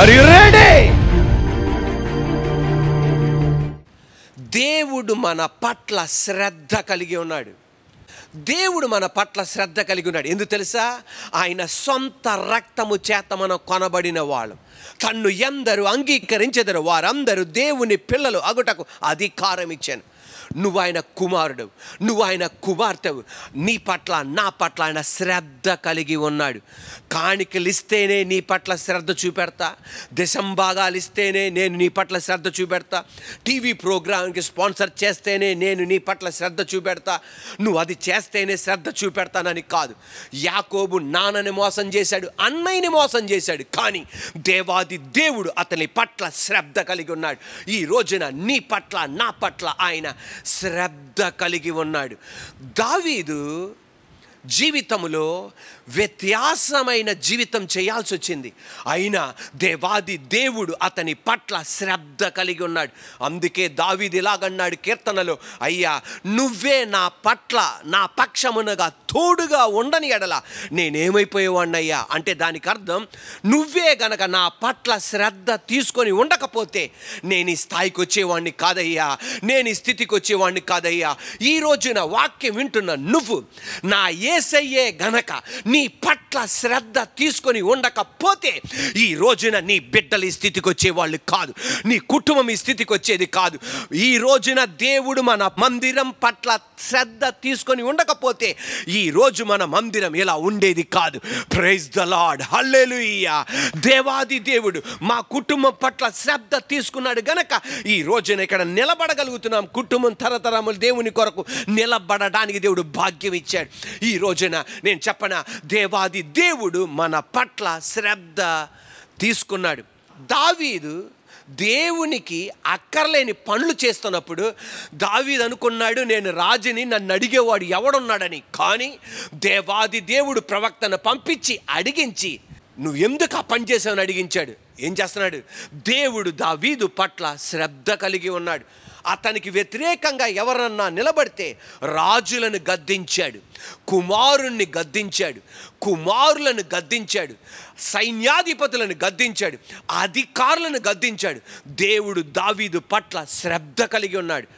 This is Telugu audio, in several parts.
ఆర్ యు దేవుడు మన పట్ల శ్రద్ధ కలిగి ఉన్నాడు దేవుడు మన పట్ల శ్రద్ధ కలిగి ఉన్నాడు ఎందుకు తెలుసా ఆయన సొంత రక్తము చేత మనం కొనబడిన వాళ్ళం తన్ను ఎందరూ అంగీకరించదరు వారందరూ దేవుని పిల్లలు అగుటకు అధికారం ఇచ్చాను నువ్వు ఆయన కుమారుడు నువ్వు ఆయన కుమార్తెవు నీ పట్ల నా పట్ల ఆయన శ్రద్ధ కలిగి ఉన్నాడు కాణికలు ఇస్తేనే నీ పట్ల శ్రద్ధ చూపెడతా దశంభాగాలు ఇస్తేనే నేను నీ పట్ల శ్రద్ధ చూపెడతా టీవీ ప్రోగ్రామ్కి స్పాన్సర్ చేస్తేనే నేను నీ పట్ల శ్రద్ధ చూపెడతా నువ్వు అది చేస్తేనే శ్రద్ధ చూపెడతానని కాదు యాకోబు నాన్నని మోసం చేశాడు అన్నయ్యని మోసం చేశాడు కానీ దేవాది దేవుడు అతని పట్ల శ్రద్ధ కలిగి ఉన్నాడు ఈ రోజున నీ పట్ల నా పట్ల ఆయన శ్రద్ధ కలిగి ఉన్నాడు దావీదు జీవితంలో వ్యత్యాసమైన జీవితం చేయాల్సి వచ్చింది అయినా దేవాది దేవుడు అతని పట్ల శ్రద్ధ కలిగి ఉన్నాడు అందుకే దావిది ఇలాగన్నాడు కీర్తనలో అయ్యా నువ్వే నా పట్ల నా పక్షమునగా తోడుగా ఉండని ఎడల అయ్యా అంటే దానికి అర్థం నువ్వే గనక నా పట్ల శ్రద్ధ తీసుకొని ఉండకపోతే నేను ఈ స్థాయికి వచ్చేవాడిని కాదయ్యా నేను ఈ స్థితికి వచ్చేవాడిని కాదయ్యా ఈ రోజున వాక్యం వింటున్న నువ్వు నా ఏ ఏసయ్యే గనక నీ పట్ల శ్రద్ధ తీసుకొని ఉండకపోతే ఈ రోజున నీ బిడ్డలు ఈ స్థితికి వచ్చేవాళ్ళు కాదు నీ కుటుంబం ఈ స్థితికి వచ్చేది కాదు ఈ రోజున దేవుడు మన మందిరం పట్ల శ్రద్ధ తీసుకొని ఉండకపోతే ఈ రోజు మన మందిరం ఇలా ఉండేది కాదు ప్రైజ్ ద లాడ్ హల్లెలుయ్యా దేవాది దేవుడు మా కుటుంబం పట్ల శ్రద్ధ తీసుకున్నాడు గనక ఈ రోజున ఇక్కడ నిలబడగలుగుతున్నాం కుటుంబం తరతరములు దేవుని కొరకు నిలబడడానికి దేవుడు భాగ్యం ఇచ్చాడు ఈ రోజున నేను చెప్పన దేవాది దేవుడు మన పట్ల శ్రద్ధ తీసుకున్నాడు దావీదు దేవునికి అక్కర్లేని పనులు చేస్తున్నప్పుడు దావీదు అనుకున్నాడు నేను రాజుని నన్ను అడిగేవాడు ఎవడున్నాడని కానీ దేవాది దేవుడు ప్రవక్తను పంపించి అడిగించి నువ్వు ఎందుకు ఆ పని చేసావని అడిగించాడు ఏం చేస్తున్నాడు దేవుడు దావీదు పట్ల శ్రద్ధ కలిగి ఉన్నాడు అతనికి వ్యతిరేకంగా ఎవరన్నా నిలబడితే రాజులను గద్దించాడు కుమారుణ్ణి గద్దించాడు కుమారులను గద్దించాడు సైన్యాధిపతులను గద్దించాడు అధికారులను గద్దించాడు దేవుడు దావీదు పట్ల శ్రద్ధ కలిగి ఉన్నాడు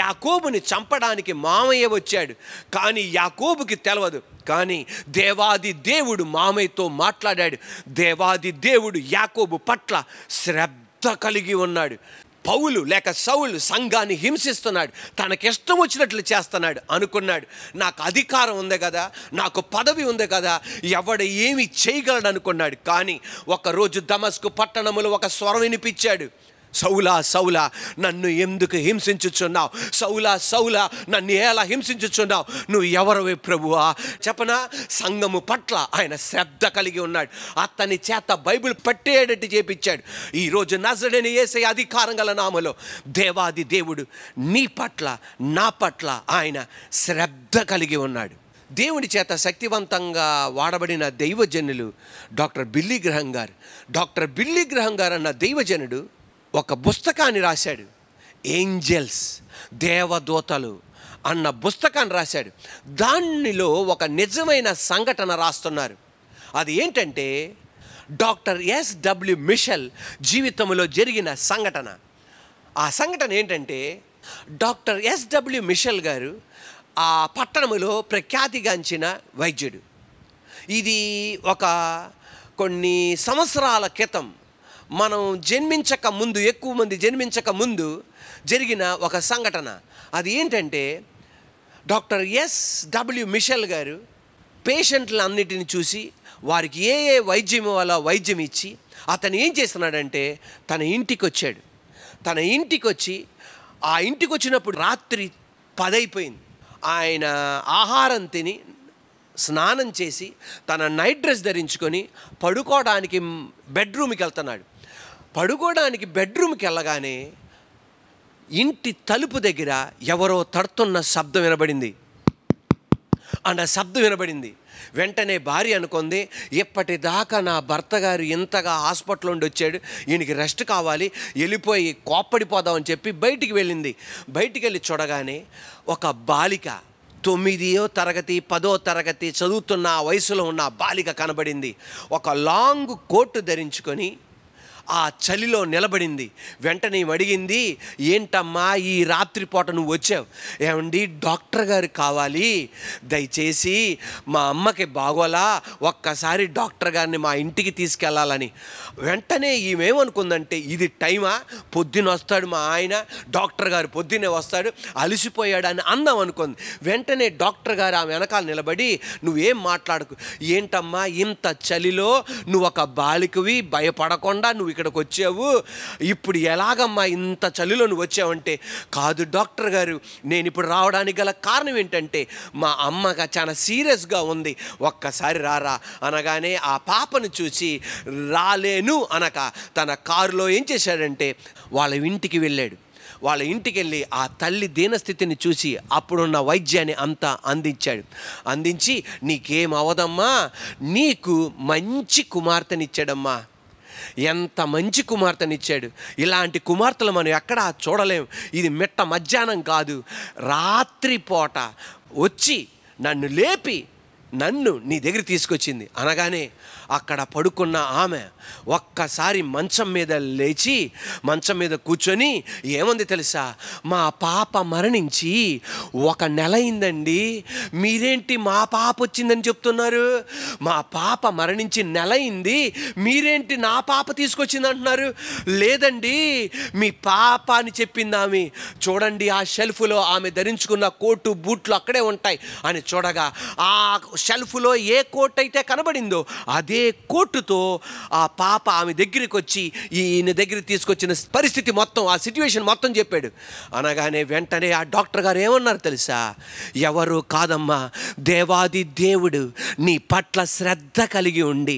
యాకోబుని చంపడానికి మామయ్య వచ్చాడు కానీ యాకోబుకి తెలవదు కానీ దేవాది దేవుడు మామయ్యతో మాట్లాడాడు దేవాది దేవుడు యాకోబు పట్ల శ్రద్ధ కలిగి ఉన్నాడు పౌలు లేక సౌలు సంఘాన్ని హింసిస్తున్నాడు తనకిష్టం వచ్చినట్లు చేస్తున్నాడు అనుకున్నాడు నాకు అధికారం ఉంది కదా నాకు పదవి ఉంది కదా ఎవడ ఏమి చేయగలడు అనుకున్నాడు కానీ ఒకరోజు దమస్కు పట్టణములు ఒక స్వరం వినిపించాడు సౌలా సౌలా నన్ను ఎందుకు హింసించుచున్నావు సౌలా సౌలా నన్ను ఎలా హింసించుచున్నావు నువ్వు ప్రభు ప్రభువా చెప్పనా సంఘము పట్ల ఆయన శ్రద్ధ కలిగి ఉన్నాడు అతని చేత బైబిల్ పట్టేటట్టు చేపించాడు ఈరోజు నజడని వేసే అధికారం గల నామలో దేవాది దేవుడు నీ పట్ల నా పట్ల ఆయన శ్రద్ధ కలిగి ఉన్నాడు దేవుని చేత శక్తివంతంగా వాడబడిన దైవజనులు డాక్టర్ బిల్లి గ్రహం గారు డాక్టర్ బిల్లి గ్రహం గారు అన్న దైవజనుడు ఒక పుస్తకాన్ని రాశాడు ఏంజల్స్ దేవదూతలు అన్న పుస్తకాన్ని రాశాడు దానిలో ఒక నిజమైన సంఘటన రాస్తున్నారు అది ఏంటంటే డాక్టర్ ఎస్ డబ్ల్యూ మిషల్ జీవితంలో జరిగిన సంఘటన ఆ సంఘటన ఏంటంటే డాక్టర్ ఎస్డబ్ల్యూ మిషల్ గారు ఆ పట్టణంలో ప్రఖ్యాతిగాంచిన వైద్యుడు ఇది ఒక కొన్ని సంవత్సరాల క్రితం మనం జన్మించక ముందు ఎక్కువ మంది జన్మించక ముందు జరిగిన ఒక సంఘటన అది ఏంటంటే డాక్టర్ ఎస్ డబ్ల్యూ మిషల్ గారు పేషెంట్లు అన్నిటిని చూసి వారికి ఏ ఏ వైద్యం వల్ల వైద్యం ఇచ్చి అతను ఏం చేస్తున్నాడంటే తన ఇంటికి వచ్చాడు తన ఇంటికి వచ్చి ఆ ఇంటికి వచ్చినప్పుడు రాత్రి పదైపోయింది ఆయన ఆహారం తిని స్నానం చేసి తన నైట్ డ్రెస్ ధరించుకొని పడుకోవడానికి బెడ్రూమ్కి వెళ్తున్నాడు పడుకోవడానికి బెడ్రూమ్కి వెళ్ళగానే ఇంటి తలుపు దగ్గర ఎవరో తడుతున్న శబ్దం వినబడింది అన్న శబ్దం వినబడింది వెంటనే భార్య అనుకుంది ఇప్పటిదాకా నా భర్త గారు ఇంతగా హాస్పిటల్ నుండి వచ్చాడు ఈయనకి రెస్ట్ కావాలి వెళ్ళిపోయి కోప్పడిపోదామని చెప్పి బయటికి వెళ్ళింది బయటికి వెళ్ళి చూడగానే ఒక బాలిక తొమ్మిదియో తరగతి పదో తరగతి చదువుతున్న వయసులో ఉన్న బాలిక కనబడింది ఒక లాంగ్ కోటు ధరించుకొని ఆ చలిలో నిలబడింది వెంటనే అడిగింది ఏంటమ్మా ఈ రాత్రిపూట నువ్వు వచ్చావు ఏమండి డాక్టర్ గారు కావాలి దయచేసి మా అమ్మకి బాగోలా ఒక్కసారి డాక్టర్ గారిని మా ఇంటికి తీసుకెళ్ళాలని వెంటనే ఈమెమనుకుందంటే ఇది టైమా పొద్దున వస్తాడు మా ఆయన డాక్టర్ గారు పొద్దునే వస్తాడు అలసిపోయాడు అని అందాం అనుకుంది వెంటనే డాక్టర్ గారు ఆమె వెనకాల నిలబడి నువ్వేం మాట్లాడకు ఏంటమ్మా ఇంత చలిలో నువ్వు ఒక బాలికవి భయపడకుండా నువ్వు ఇక్కడికి వచ్చావు ఇప్పుడు ఎలాగమ్మా ఇంత చలిలో నువ్వు వచ్చావంటే కాదు డాక్టర్ గారు నేను ఇప్పుడు రావడానికి గల కారణం ఏంటంటే మా అమ్మగా చాలా సీరియస్గా ఉంది ఒక్కసారి రారా అనగానే ఆ పాపను చూసి రాలేను అనక తన కారులో ఏం చేశాడంటే వాళ్ళ ఇంటికి వెళ్ళాడు వాళ్ళ ఇంటికి వెళ్ళి ఆ తల్లి దీనస్థితిని చూసి అప్పుడున్న వైద్యాన్ని అంతా అందించాడు అందించి నీకేం అవదమ్మా నీకు మంచి కుమార్తెనిచ్చాడమ్మా ఎంత మంచి కుమార్తెనిచ్చాడు ఇలాంటి కుమార్తెలు మనం ఎక్కడా చూడలేము ఇది మిట్ట మధ్యాహ్నం కాదు రాత్రిపూట వచ్చి నన్ను లేపి నన్ను నీ దగ్గర తీసుకొచ్చింది అనగానే అక్కడ పడుకున్న ఆమె ఒక్కసారి మంచం మీద లేచి మంచం మీద కూర్చొని ఏముంది తెలుసా మా పాప మరణించి ఒక నెల అయిందండి మీరేంటి మా పాప వచ్చిందని చెప్తున్నారు మా పాప మరణించి నెల అయింది మీరేంటి నా పాప తీసుకొచ్చింది అంటున్నారు లేదండి మీ పాప అని చెప్పింది ఆమె చూడండి ఆ షెల్ఫ్లో ఆమె ధరించుకున్న కోటు బూట్లు అక్కడే ఉంటాయి అని చూడగా ఆ షెల్ఫ్లో ఏ కోట్ అయితే కనబడిందో అదే కోర్టుతో ఆ పాప ఆమె దగ్గరికి వచ్చి ఈయన దగ్గర తీసుకొచ్చిన పరిస్థితి మొత్తం ఆ సిట్యువేషన్ మొత్తం చెప్పాడు అనగానే వెంటనే ఆ డాక్టర్ గారు ఏమన్నారు తెలుసా ఎవరు కాదమ్మా దేవాది దేవుడు నీ పట్ల శ్రద్ధ కలిగి ఉండి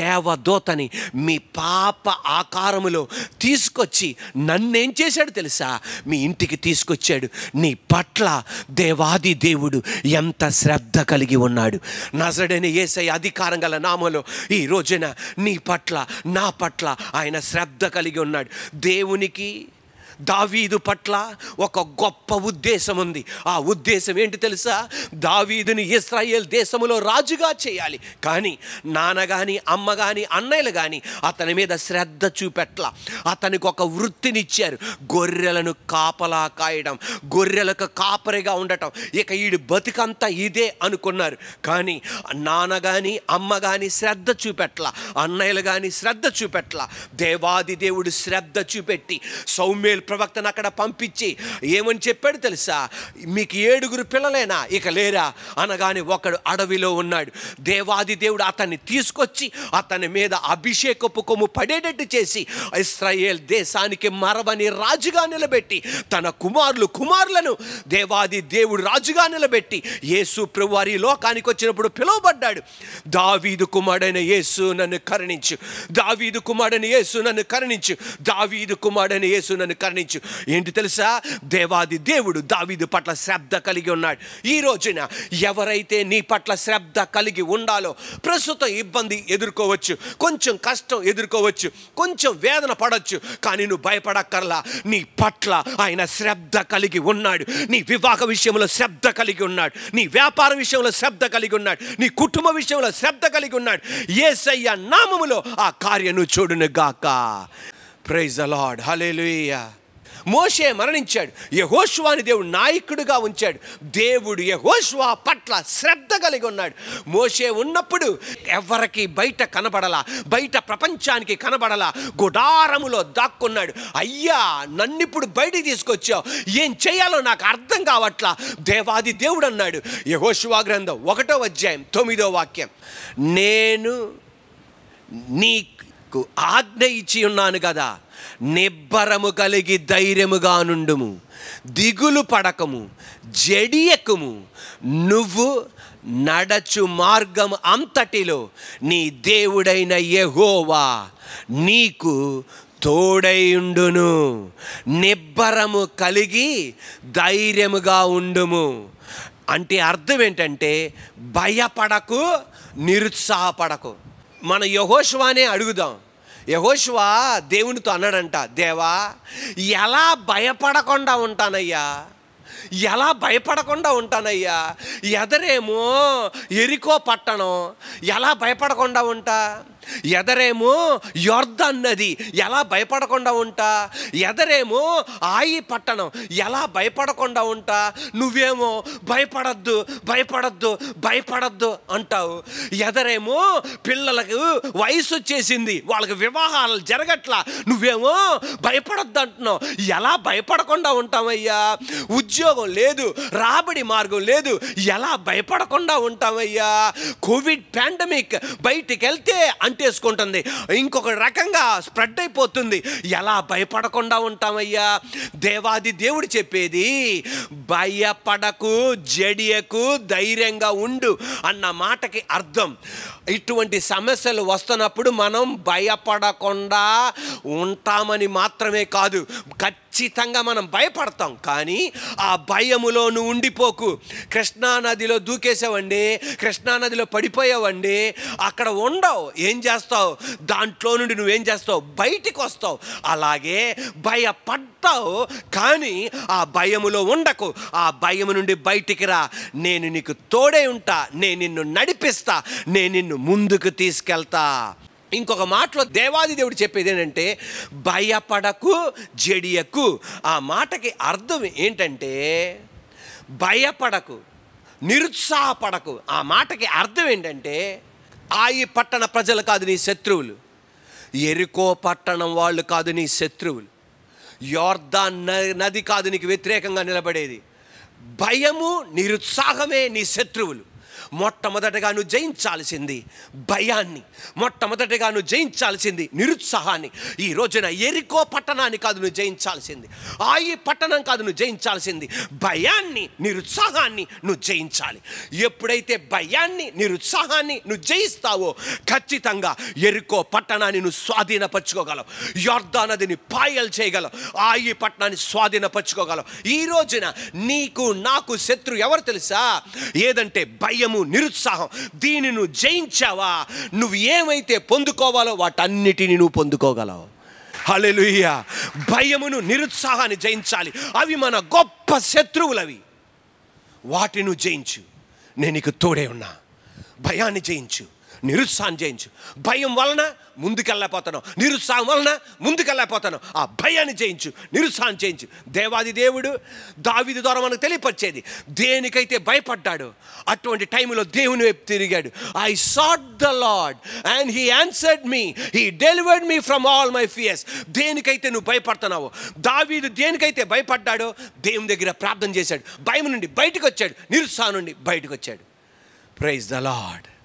దేవదూతని మీ పాప ఆకారములో తీసుకొచ్చి నన్నేం చేశాడు తెలుసా మీ ఇంటికి తీసుకొచ్చాడు నీ పట్ల దేవాది దేవుడు ఎంత శ్రద్ధ కలిగి ఉన్నాడు చేశాడు నజడని ఏసై అధికారం గల నామలో ఈ రోజున నీ పట్ల నా పట్ల ఆయన శ్రద్ధ కలిగి ఉన్నాడు దేవునికి దావీదు పట్ల ఒక గొప్ప ఉద్దేశం ఉంది ఆ ఉద్దేశం ఏంటి తెలుసా దావీదుని ఇస్రాయేల్ దేశంలో రాజుగా చేయాలి కానీ నాన్న కానీ అమ్మ కానీ అన్నయ్యలు కానీ అతని మీద శ్రద్ధ చూపెట్ల అతనికి ఒక వృత్తినిచ్చారు గొర్రెలను కాపలా కాయడం గొర్రెలకు కాపరిగా ఉండటం ఇక వీడి బతికంతా ఇదే అనుకున్నారు కానీ నాన్న కానీ అమ్మ కానీ శ్రద్ధ చూపెట్ల అన్నయ్యలు కానీ శ్రద్ధ చూపెట్ల దేవాది దేవుడు శ్రద్ధ చూపెట్టి సౌమ్య ఇస్మాయిల్ ప్రవక్తను అక్కడ పంపించి ఏమని చెప్పాడు తెలుసా మీకు ఏడుగురు పిల్లలేనా ఇక లేరా అనగానే ఒకడు అడవిలో ఉన్నాడు దేవాది దేవుడు అతన్ని తీసుకొచ్చి అతని మీద అభిషేకపు కొమ్ము పడేటట్టు చేసి ఇస్రాయేల్ దేశానికి మరవని రాజుగా నిలబెట్టి తన కుమారులు కుమారులను దేవాది దేవుడు రాజుగా నిలబెట్టి యేసు ప్రభువారి లోకానికి వచ్చినప్పుడు పిలువబడ్డాడు దావీదు కుమారుడైన యేసు నన్ను కరుణించు దావీదు కుమారుడైన యేసు నన్ను కరుణించు దావీదు కుమారుడైన యేసు నన్ను కరుణించు ఏంటి తెలుసా దేవాది దేవుడు దావీదు పట్ల శ్రద్ధ కలిగి ఉన్నాడు ఈ రోజున ఎవరైతే నీ పట్ల శ్రద్ధ కలిగి ఉండాలో ప్రస్తుతం ఇబ్బంది ఎదుర్కోవచ్చు కొంచెం కష్టం ఎదుర్కోవచ్చు కొంచెం వేదన పడవచ్చు కానీ నువ్వు భయపడక్కర్లా నీ పట్ల ఆయన శ్రద్ధ కలిగి ఉన్నాడు నీ వివాహ విషయంలో శ్రద్ధ కలిగి ఉన్నాడు నీ వ్యాపార విషయంలో శ్రద్ధ కలిగి ఉన్నాడు నీ కుటుంబ విషయంలో శ్రద్ధ కలిగి ఉన్నాడు ఏసయ్య నామములో ఆ కార్యను చూడును గాక ప్రైజ్ అలాడ్ హలేలుయ మోషే మరణించాడు యహోష్వాని దేవుడు నాయకుడుగా ఉంచాడు దేవుడు యహోష్వా పట్ల శ్రద్ధ కలిగి ఉన్నాడు మోషే ఉన్నప్పుడు ఎవరికి బయట కనబడలా బయట ప్రపంచానికి కనబడలా గుడారములో దాక్కున్నాడు అయ్యా నన్నిప్పుడు బయట తీసుకొచ్చావు ఏం చేయాలో నాకు అర్థం కావట్ల దేవాది దేవుడు అన్నాడు యహోష్వా గ్రంథం ఒకటో అధ్యాయం తొమ్మిదో వాక్యం నేను నీ కు ఆజ్ఞ ఇచ్చి ఉన్నాను కదా నిబ్బరము కలిగి ధైర్యముగా నుండుము దిగులు పడకము జడియకము నువ్వు నడచు మార్గం అంతటిలో నీ దేవుడైన యహోవా నీకు తోడైయుండును నిబ్బరము కలిగి ధైర్యముగా ఉండుము అంటే అర్థం ఏంటంటే భయపడకు నిరుత్సాహపడకు మన యహోశివానే అడుగుదాం యహోశివ దేవునితో అన్నాడంట దేవా ఎలా భయపడకుండా ఉంటానయ్యా ఎలా భయపడకుండా ఉంటానయ్యా ఎదరేమో ఎరికో పట్టణం ఎలా భయపడకుండా ఉంటా ఎదరేమో యొర్ధన్ నది ఎలా భయపడకుండా ఉంటా ఎదరేమో ఆయి పట్టణం ఎలా భయపడకుండా ఉంటా నువ్వేమో భయపడద్దు భయపడద్దు భయపడద్దు అంటావు ఎదరేమో పిల్లలకు వయసు వచ్చేసింది వాళ్ళకి వివాహాలు జరగట్లా నువ్వేమో భయపడద్దు అంటున్నావు ఎలా భయపడకుండా ఉంటామయ్యా ఉద్యోగం లేదు రాబడి మార్గం లేదు ఎలా భయపడకుండా ఉంటామయ్యా కోవిడ్ పాండమిక్ బయటికి వెళ్తే అంటేసుకుంటుంది ఇంకొక రకంగా స్ప్రెడ్ అయిపోతుంది ఎలా భయపడకుండా ఉంటామయ్యా దేవాది దేవుడు చెప్పేది భయపడకు జడియకు ధైర్యంగా ఉండు అన్న మాటకి అర్థం ఇటువంటి సమస్యలు వస్తున్నప్పుడు మనం భయపడకుండా ఉంటామని మాత్రమే కాదు కట్ ఖచ్చితంగా మనం భయపడతాం కానీ ఆ భయములో నువ్వు ఉండిపోకు కృష్ణానదిలో దూకేసావండి కృష్ణానదిలో పడిపోయావండి అక్కడ ఉండవు ఏం చేస్తావు దాంట్లో నుండి నువ్వేం చేస్తావు బయటికి వస్తావు అలాగే భయపడతావు కానీ ఆ భయములో ఉండకు ఆ భయము నుండి బయటికి రా నేను నీకు తోడే ఉంటా నేను నిన్ను నడిపిస్తా నేను నిన్ను ముందుకు తీసుకెళ్తా ఇంకొక మాటలో దేవాది దేవుడు చెప్పేది ఏంటంటే భయపడకు జడియకు ఆ మాటకి అర్థం ఏంటంటే భయపడకు నిరుత్సాహపడకు ఆ మాటకి అర్థం ఏంటంటే ఆ ఈ పట్టణ ప్రజలు కాదు నీ శత్రువులు ఎరుకో పట్టణం వాళ్ళు కాదు నీ శత్రువులు యోర్దాన్ నది కాదు నీకు వ్యతిరేకంగా నిలబడేది భయము నిరుత్సాహమే నీ శత్రువులు మొట్టమొదటిగా నువ్వు జయించాల్సింది భయాన్ని మొట్టమొదటిగా నువ్వు జయించాల్సింది నిరుత్సాహాన్ని ఈ రోజున ఎరికో పట్టణాన్ని కాదు నువ్వు జయించాల్సింది ఆయి పట్టణం కాదు నువ్వు జయించాల్సింది భయాన్ని నిరుత్సాహాన్ని నువ్వు జయించాలి ఎప్పుడైతే భయాన్ని నిరుత్సాహాన్ని నువ్వు జయిస్తావో ఖచ్చితంగా ఎరుకో పట్టణాన్ని నువ్వు స్వాధీనపరచుకోగలవు యోర్ధా నదిని పాయలు చేయగలవు ఆయి పట్టణాన్ని స్వాధీనపరచుకోగలవు ఈ రోజున నీకు నాకు శత్రు ఎవరు తెలుసా ఏదంటే భయము భయము నిరుత్సాహం దీన్ని నువ్వు జయించావా నువ్వు ఏమైతే పొందుకోవాలో వాటన్నిటిని నువ్వు పొందుకోగలవు హలెలుయ్య భయమును నిరుత్సాహాన్ని జయించాలి అవి మన గొప్ప శత్రువులవి వాటిని జయించు నేను నీకు తోడే ఉన్నా భయాన్ని జయించు నిరుత్సాహం జయించు భయం వలన ముందుకెళ్ళపోతాను నిరుత్సాహం వలన ముందుకెళ్ళపోతాను ఆ భయాన్ని జయించు నిరుత్సాహం చేయించు దేవాది దేవుడు దావిది ద్వారా మనకు తెలియపరిచేది దేనికైతే భయపడ్డాడు అటువంటి టైంలో దేవుని వైపు తిరిగాడు I sought the Lord and he answered me he delivered me from all my fears దేనికైతే నువ్వు భయపడుతున్నావు దావీదు దేనికైతే భయపడ్డాడో దేవుని దగ్గర ప్రార్థన చేశాడు భయం నుండి బయటకు వచ్చాడు నిరుత్సాహం నుండి బయటకు వచ్చాడు ప్రైజ్ ద లాడ్